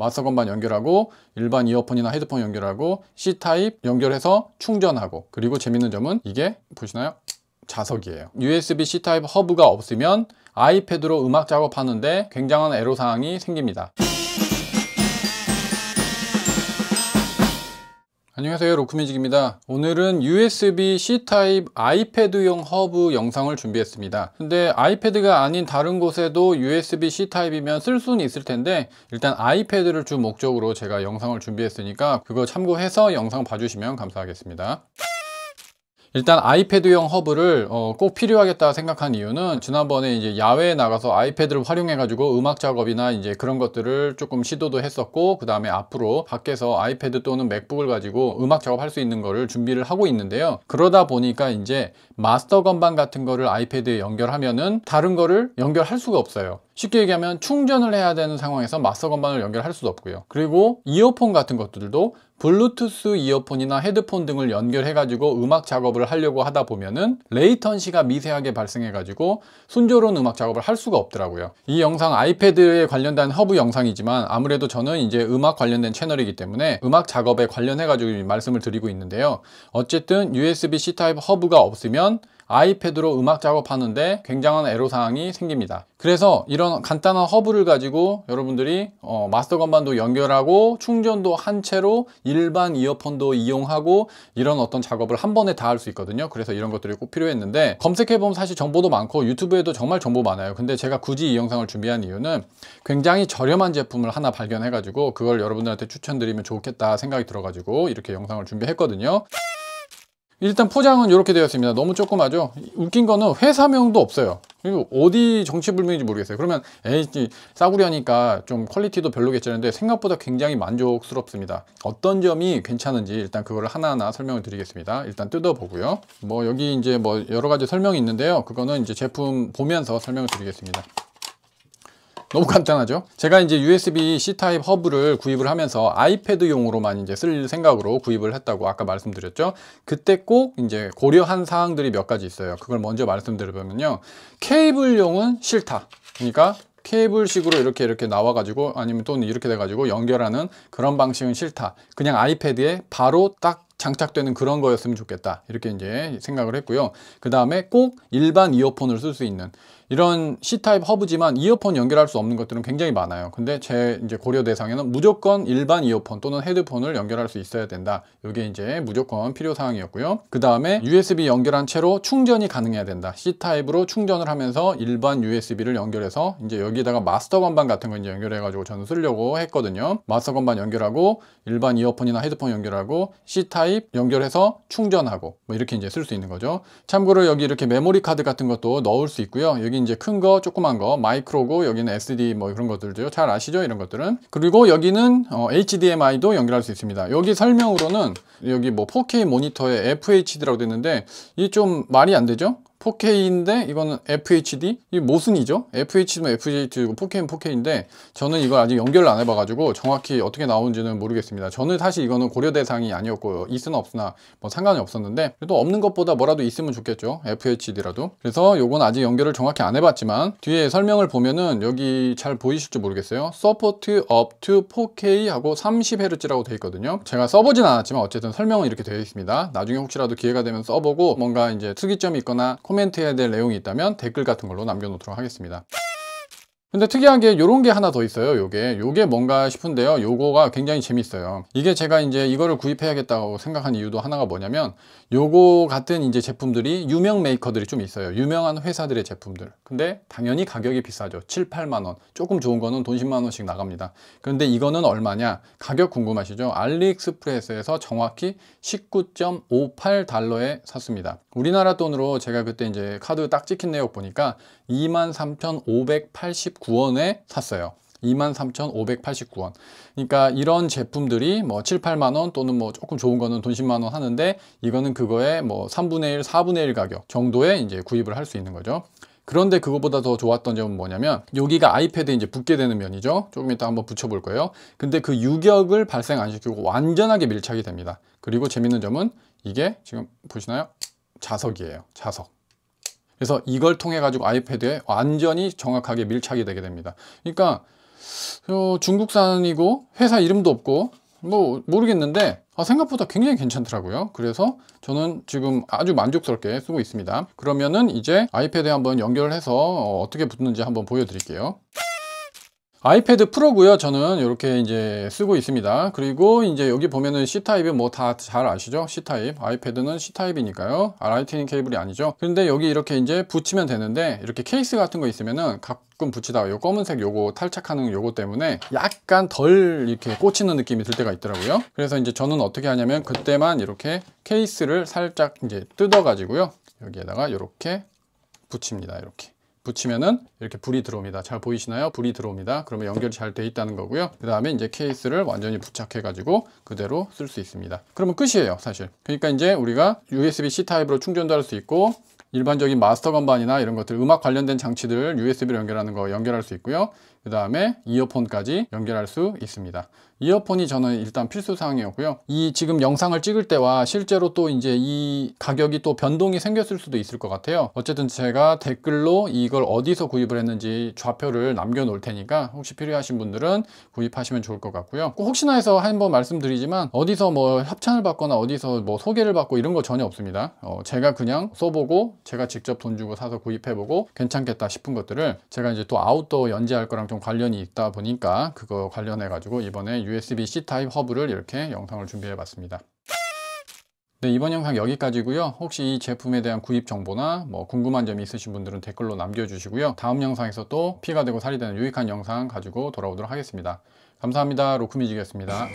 마스건만 연결하고 일반 이어폰이나 헤드폰 연결하고 C타입 연결해서 충전하고 그리고 재밌는 점은 이게 보시나요? 자석이에요. USB-C 타입 허브가 없으면 아이패드로 음악 작업하는데 굉장한 애로사항이 생깁니다. 안녕하세요 로크뮤직입니다 오늘은 USB C타입 아이패드용 허브 영상을 준비했습니다 근데 아이패드가 아닌 다른 곳에도 USB C타입이면 쓸 수는 있을 텐데 일단 아이패드를 주 목적으로 제가 영상을 준비했으니까 그거 참고해서 영상 봐주시면 감사하겠습니다 일단 아이패드용 허브를 어꼭 필요하겠다 고 생각한 이유는 지난번에 이제 야외에 나가서 아이패드를 활용해 가지고 음악 작업이나 이제 그런 것들을 조금 시도도 했었고 그 다음에 앞으로 밖에서 아이패드 또는 맥북을 가지고 음악 작업할 수 있는 거를 준비를 하고 있는데요 그러다 보니까 이제 마스터 건반 같은 거를 아이패드에 연결하면은 다른 거를 연결할 수가 없어요 쉽게 얘기하면 충전을 해야 되는 상황에서 마스터 건반을 연결할 수도 없고요 그리고 이어폰 같은 것들도 블루투스 이어폰이나 헤드폰 등을 연결해 가지고 음악 작업을 하려고 하다 보면은 레이턴시가 미세하게 발생해 가지고 순조로운 음악 작업을 할 수가 없더라고요 이 영상 아이패드에 관련된 허브 영상이지만 아무래도 저는 이제 음악 관련된 채널이기 때문에 음악 작업에 관련해 가지고 말씀을 드리고 있는데요 어쨌든 USB-C 타입 허브가 없으면 아이패드로 음악 작업하는데 굉장한 애로사항이 생깁니다 그래서 이런 간단한 허브를 가지고 여러분들이 어, 마스터 건반도 연결하고 충전도 한 채로 일반 이어폰도 이용하고 이런 어떤 작업을 한 번에 다 할 수 있거든요 그래서 이런 것들이 꼭 필요했는데 검색해보면 사실 정보도 많고 유튜브에도 정말 정보 많아요 근데 제가 굳이 이 영상을 준비한 이유는 굉장히 저렴한 제품을 하나 발견해가지고 그걸 여러분들한테 추천드리면 좋겠다 생각이 들어가지고 이렇게 영상을 준비했거든요 일단 포장은 이렇게 되었습니다 너무 조그마죠 웃긴 거는 회사명도 없어요 그리고 어디 정치불명인지 모르겠어요 그러면 에이 싸구려 하니까 좀 퀄리티도 별로겠지 하는데 생각보다 굉장히 만족스럽습니다 어떤 점이 괜찮은지 일단 그거를 하나하나 설명을 드리겠습니다 일단 뜯어보고요 뭐 여기 이제 뭐 여러 가지 설명이 있는데요 그거는 이제 제품 보면서 설명을 드리겠습니다 너무 간단하죠? 제가 이제 USB C 타입 허브를 구입을 하면서 아이패드용으로만 이제 쓸 생각으로 구입을 했다고 아까 말씀드렸죠? 그때 꼭 이제 고려한 사항들이 몇 가지 있어요. 그걸 먼저 말씀드려보면요 케이블용은 싫다. 그러니까 케이블식으로 이렇게 이렇게 나와가지고 아니면 또는 이렇게 돼가지고 연결하는 그런 방식은 싫다. 그냥 아이패드에 바로 딱 장착되는 그런 거였으면 좋겠다 이렇게 이제 생각을 했고요 그 다음에 꼭 일반 이어폰을 쓸 수 있는 이런 C타입 허브지만 이어폰 연결할 수 없는 것들은 굉장히 많아요 근데 제 이제 고려 대상에는 무조건 일반 이어폰 또는 헤드폰을 연결할 수 있어야 된다 이게 이제 무조건 필요사항이었고요 그 다음에 USB 연결한 채로 충전이 가능해야 된다 C타입으로 충전을 하면서 일반 USB를 연결해서 이제 여기다가 마스터 건반 같은 거 이제 연결해 가지고 저는 쓰려고 했거든요 마스터 건반 연결하고 일반 이어폰이나 헤드폰 연결하고 C타입 타입 연결해서 충전하고 뭐 이렇게 이제 쓸 수 있는 거죠. 참고로 여기 이렇게 메모리 카드 같은 것도 넣을 수 있고요. 여기 이제 큰 거, 조그만 거, 마이크로고 여기는 SD 뭐이런것들도잘 아시죠? 이런 것들은. 그리고 여기는 어, HDMI도 연결할 수 있습니다. 여기 설명으로는 여기 뭐 4K 모니터에 FHD라고 됐는데 이게 좀 말이 안 되죠? 4K인데 이거는 FHD? 이 모순이죠? FHD면 FHD고 4 k 는 4K인데 저는 이걸 아직 연결을 안 해봐가지고 정확히 어떻게 나오는지는 모르겠습니다. 저는 사실 이거는 고려 대상이 아니었고 있으나 없으나 뭐 상관이 없었는데 그래도 없는 것보다 뭐라도 있으면 좋겠죠. FHD라도. 그래서 요건 아직 연결을 정확히 안 해봤지만 뒤에 설명을 보면은 여기 잘 보이실지 모르겠어요. 서포트 업투 4K 하고 30Hz라고 되어 있거든요. 제가 써보진 않았지만 어쨌든 설명은 이렇게 되어 있습니다. 나중에 혹시라도 기회가 되면 써보고 뭔가 이제 특이점이 있거나 코멘트해야 될 내용이 있다면 댓글 같은 걸로 남겨놓도록 하겠습니다. 근데 특이한 게 이런 게 하나 더 있어요 요게 요게 뭔가 싶은데요 요거가 굉장히 재밌어요 이게 제가 이제 이거를 구입해야겠다고 생각한 이유도 하나가 뭐냐면 요거 같은 이제 제품들이 유명 메이커들이 좀 있어요 유명한 회사들의 제품들 근데 당연히 가격이 비싸죠 7, 8만원 조금 좋은 거는 돈 10만원씩 나갑니다 그런데 이거는 얼마냐 가격 궁금하시죠 알리익스프레스에서 정확히 19.58달러에 샀습니다 우리나라 돈으로 제가 그때 이제 카드 딱 찍힌 내역 보니까 23,580 2 8 9원에 샀어요. 23,589원. 그러니까 이런 제품들이 뭐 7, 8만 원 또는 뭐 조금 좋은 거는 돈 10만 원 하는데 이거는 그거에뭐 3분의 1, 4분의 1 가격 정도에 이제 구입을 할 수 있는 거죠. 그런데 그거보다 더 좋았던 점은 뭐냐면 여기가 아이패드에 이제 붙게 되는 면이죠. 조금 이따 한번 붙여볼 거예요. 근데 그 유격을 발생 안 시키고 완전하게 밀착이 됩니다. 그리고 재밌는 점은 이게 지금 보시나요? 자석이에요. 자석. 그래서 이걸 통해 가지고 아이패드에 완전히 정확하게 밀착이 되게 됩니다. 그러니까 어, 중국산이고 회사 이름도 없고 뭐 모르겠는데 아, 생각보다 굉장히 괜찮더라고요 그래서 저는 지금 아주 만족스럽게 쓰고 있습니다 그러면은 이제 아이패드에 한번 연결해서 어, 어떻게 붙는지 한번 보여드릴게요 아이패드 프로고요 저는 이렇게 이제 쓰고 있습니다 그리고 이제 여기 보면은 C타입이 뭐다 잘 아시죠 C타입 아이패드는 C타입이니까요 아, 라이트닝 케이블이 아니죠 근데 여기 이렇게 이제 붙이면 되는데 이렇게 케이스 같은 거 있으면은 가끔 붙이다가 요 검은색 요거 탈착하는 요거 때문에 약간 덜 이렇게 꽂히는 느낌이 들 때가 있더라고요 그래서 이제 저는 어떻게 하냐면 그때만 이렇게 케이스를 살짝 이제 뜯어 가지고요 여기에다가 이렇게 붙입니다 이렇게 붙이면은 이렇게 불이 들어옵니다. 잘 보이시나요? 불이 들어옵니다. 그러면 연결이 잘 돼 있다는 거고요. 그 다음에 이제 케이스를 완전히 부착해가지고 그대로 쓸 수 있습니다. 그러면 끝이에요, 사실. 그러니까 이제 우리가 USB-C 타입으로 충전도 할 수 있고 일반적인 마스터 건반이나 이런 것들 음악 관련된 장치들 USB로 연결하는 거 연결할 수 있고요. 그 다음에 이어폰까지 연결할 수 있습니다. 이어폰이 저는 일단 필수 사항이었고요. 이 지금 영상을 찍을 때와 실제로 또 이제 이 가격이 또 변동이 생겼을 수도 있을 것 같아요. 어쨌든 제가 댓글로 이걸 어디서 구입을 했는지 좌표를 남겨 놓을 테니까 혹시 필요하신 분들은 구입하시면 좋을 것 같고요. 꼭 혹시나 해서 한번 말씀드리지만 어디서 뭐 협찬을 받거나 어디서 뭐 소개를 받고 이런 거 전혀 없습니다. 어 제가 그냥 써보고 제가 직접 돈 주고 사서 구입해보고 괜찮겠다 싶은 것들을 제가 이제 또 아웃도어 연재할 거랑 좀 관련이 있다 보니까 그거 관련해 가지고 이번에 USB-C 타입 허브를 이렇게 영상을 준비해 봤습니다. 네, 이번 영상 여기까지고요. 혹시 이 제품에 대한 구입 정보나 뭐 궁금한 점이 있으신 분들은 댓글로 남겨주시고요. 다음 영상에서 또 피가 되고 살이 되는 유익한 영상 가지고 돌아오도록 하겠습니다. 감사합니다. 로크뮤직이었습니다.